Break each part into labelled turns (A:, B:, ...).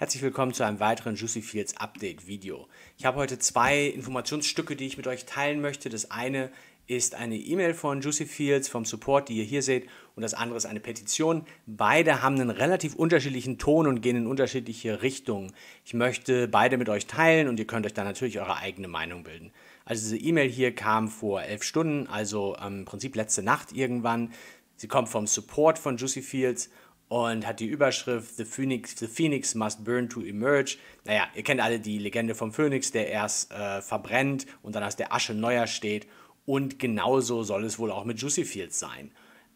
A: Herzlich willkommen zu einem weiteren Juicy Fields Update Video. Ich habe heute zwei Informationsstücke, die ich mit euch teilen möchte. Das eine ist eine E-Mail von Juicy Fields vom Support, die ihr hier seht, und das andere ist eine Petition. Beide haben einen relativ unterschiedlichen Ton und gehen in unterschiedliche Richtungen. Ich möchte beide mit euch teilen und ihr könnt euch dann natürlich eure eigene Meinung bilden. Also diese E-Mail hier kam vor elf Stunden, also im Prinzip letzte Nacht irgendwann. Sie kommt vom Support von Juicy Fields und hat die Überschrift The Phoenix, The Phoenix Must Burn to Emerge. Naja, ihr kennt alle die Legende vom Phoenix, der erst äh, verbrennt und dann aus der Asche neuer steht. Und genauso soll es wohl auch mit Juicy Fields sein.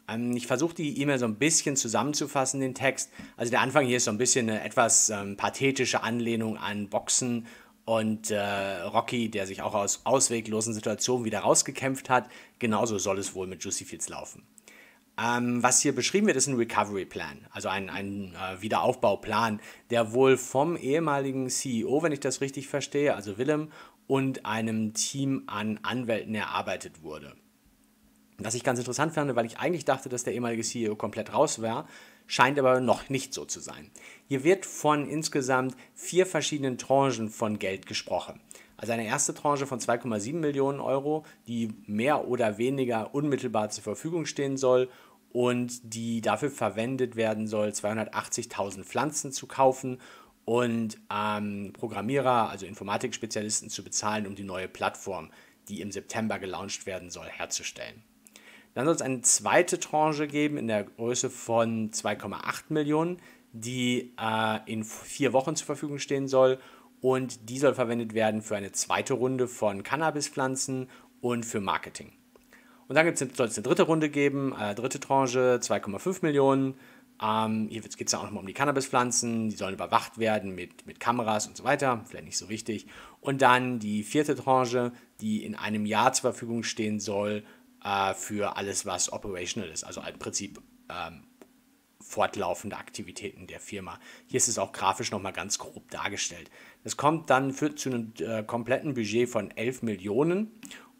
A: Ähm, ich versuche die E-Mail so ein bisschen zusammenzufassen, den Text. Also der Anfang hier ist so ein bisschen eine etwas ähm, pathetische Anlehnung an Boxen und äh, Rocky, der sich auch aus ausweglosen Situationen wieder rausgekämpft hat. Genauso soll es wohl mit Juicy Fields laufen. Ähm, was hier beschrieben wird, ist ein Recovery Plan, also ein, ein äh, Wiederaufbauplan, der wohl vom ehemaligen CEO, wenn ich das richtig verstehe, also Willem, und einem Team an Anwälten erarbeitet wurde. Was ich ganz interessant fand, weil ich eigentlich dachte, dass der ehemalige CEO komplett raus war, scheint aber noch nicht so zu sein. Hier wird von insgesamt vier verschiedenen Tranchen von Geld gesprochen. Also eine erste Tranche von 2,7 Millionen Euro, die mehr oder weniger unmittelbar zur Verfügung stehen soll und die dafür verwendet werden soll, 280.000 Pflanzen zu kaufen und ähm, Programmierer, also Informatikspezialisten zu bezahlen, um die neue Plattform, die im September gelauncht werden soll, herzustellen. Dann soll es eine zweite Tranche geben in der Größe von 2,8 Millionen, die äh, in vier Wochen zur Verfügung stehen soll und die soll verwendet werden für eine zweite Runde von Cannabispflanzen und für Marketing. Und dann soll es eine dritte Runde geben, äh, dritte Tranche, 2,5 Millionen. Ähm, hier geht es ja auch nochmal um die Cannabispflanzen, die sollen überwacht werden mit, mit Kameras und so weiter, vielleicht nicht so wichtig. Und dann die vierte Tranche, die in einem Jahr zur Verfügung stehen soll äh, für alles, was operational ist, also im Prinzip ähm, fortlaufende Aktivitäten der Firma. Hier ist es auch grafisch nochmal ganz grob dargestellt. Das kommt dann für, zu einem äh, kompletten Budget von 11 Millionen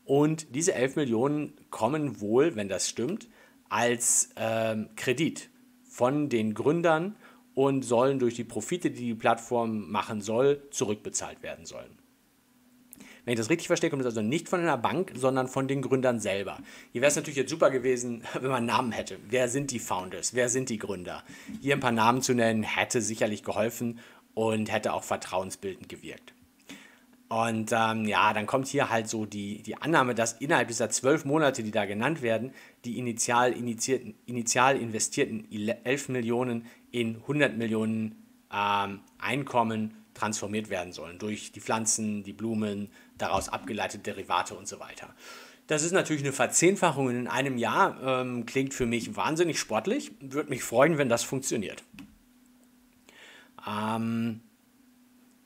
A: und diese 11 Millionen kommen wohl, wenn das stimmt, als äh, Kredit von den Gründern und sollen durch die Profite, die die Plattform machen soll, zurückbezahlt werden sollen. Wenn ich das richtig verstehe, kommt es also nicht von einer Bank, sondern von den Gründern selber. Hier wäre es natürlich jetzt super gewesen, wenn man Namen hätte. Wer sind die Founders? Wer sind die Gründer? Hier ein paar Namen zu nennen, hätte sicherlich geholfen und hätte auch vertrauensbildend gewirkt. Und ähm, ja, dann kommt hier halt so die, die Annahme, dass innerhalb dieser zwölf Monate, die da genannt werden, die initial, initiierten, initial investierten 11 Millionen in 100 Millionen ähm, Einkommen transformiert werden sollen durch die Pflanzen, die Blumen, daraus abgeleitete Derivate und so weiter. Das ist natürlich eine Verzehnfachung in einem Jahr, ähm, klingt für mich wahnsinnig sportlich, würde mich freuen, wenn das funktioniert. Ähm,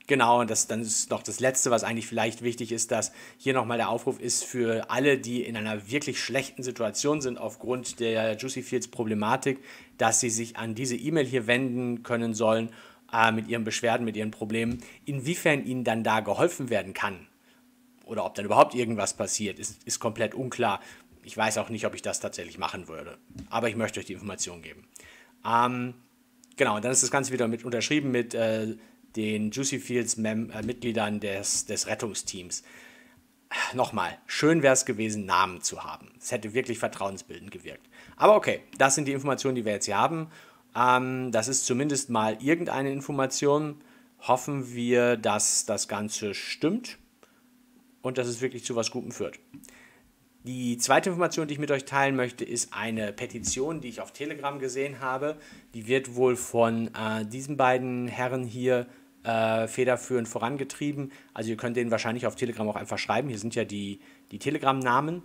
A: Genau, und das dann ist noch das Letzte, was eigentlich vielleicht wichtig ist, dass hier nochmal der Aufruf ist für alle, die in einer wirklich schlechten Situation sind aufgrund der Juicy Fields Problematik, dass sie sich an diese E-Mail hier wenden können sollen äh, mit ihren Beschwerden, mit ihren Problemen, inwiefern ihnen dann da geholfen werden kann oder ob dann überhaupt irgendwas passiert, ist, ist komplett unklar. Ich weiß auch nicht, ob ich das tatsächlich machen würde, aber ich möchte euch die Information geben. Ähm, genau, und dann ist das Ganze wieder mit unterschrieben mit äh, den Juicy Fields Mem äh, Mitgliedern des, des Rettungsteams. Nochmal, schön wäre es gewesen, Namen zu haben. Es hätte wirklich vertrauensbildend gewirkt. Aber okay, das sind die Informationen, die wir jetzt hier haben. Ähm, das ist zumindest mal irgendeine Information. Hoffen wir, dass das Ganze stimmt und dass es wirklich zu was Gutem führt. Die zweite Information, die ich mit euch teilen möchte, ist eine Petition, die ich auf Telegram gesehen habe. Die wird wohl von äh, diesen beiden Herren hier äh, federführend vorangetrieben. Also ihr könnt denen wahrscheinlich auf Telegram auch einfach schreiben. Hier sind ja die, die Telegram-Namen.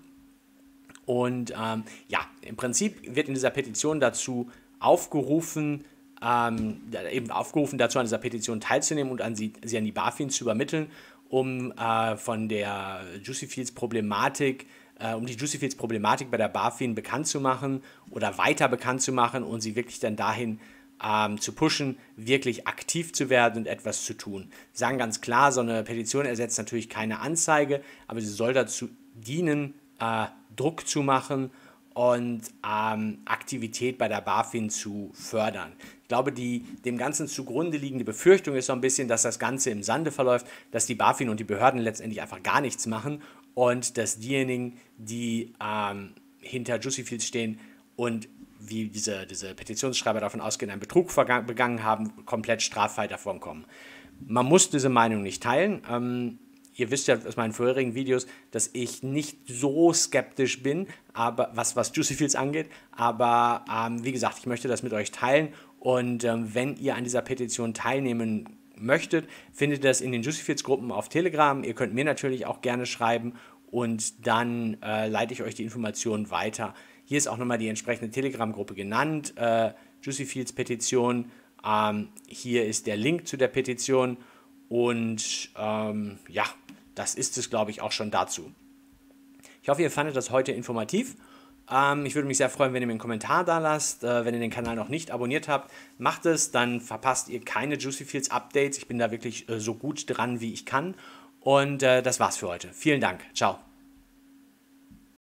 A: Und ähm, ja, im Prinzip wird in dieser Petition dazu aufgerufen, ähm, eben aufgerufen dazu an dieser Petition teilzunehmen und an sie, sie an die BaFin zu übermitteln, um äh, von der Juicy Fields Problematik äh, um die Juicy Fields Problematik bei der BaFin bekannt zu machen oder weiter bekannt zu machen und sie wirklich dann dahin ähm, zu pushen, wirklich aktiv zu werden und etwas zu tun. Sie sagen ganz klar, so eine Petition ersetzt natürlich keine Anzeige, aber sie soll dazu dienen, äh, Druck zu machen und ähm, Aktivität bei der BaFin zu fördern. Ich glaube, die dem Ganzen zugrunde liegende Befürchtung ist so ein bisschen, dass das Ganze im Sande verläuft, dass die BaFin und die Behörden letztendlich einfach gar nichts machen und dass diejenigen, die ähm, hinter Juicyfields stehen und wie diese, diese Petitionsschreiber davon ausgehen, einen Betrug begangen haben, komplett straffrei kommen. Man muss diese Meinung nicht teilen. Ähm, ihr wisst ja aus meinen vorherigen Videos, dass ich nicht so skeptisch bin, aber was, was Juicy Fields angeht. Aber ähm, wie gesagt, ich möchte das mit euch teilen. Und ähm, wenn ihr an dieser Petition teilnehmen möchtet, findet ihr das in den Juicy Fields Gruppen auf Telegram. Ihr könnt mir natürlich auch gerne schreiben und dann äh, leite ich euch die Informationen weiter. Hier ist auch nochmal die entsprechende Telegram-Gruppe genannt, äh, Juicy Fields Petition. Ähm, hier ist der Link zu der Petition. Und ähm, ja, das ist es, glaube ich, auch schon dazu. Ich hoffe, ihr fandet das heute informativ. Ähm, ich würde mich sehr freuen, wenn ihr mir einen Kommentar da lasst. Äh, wenn ihr den Kanal noch nicht abonniert habt, macht es, dann verpasst ihr keine Juicy Fields Updates. Ich bin da wirklich äh, so gut dran, wie ich kann. Und äh, das war's für heute. Vielen Dank. Ciao.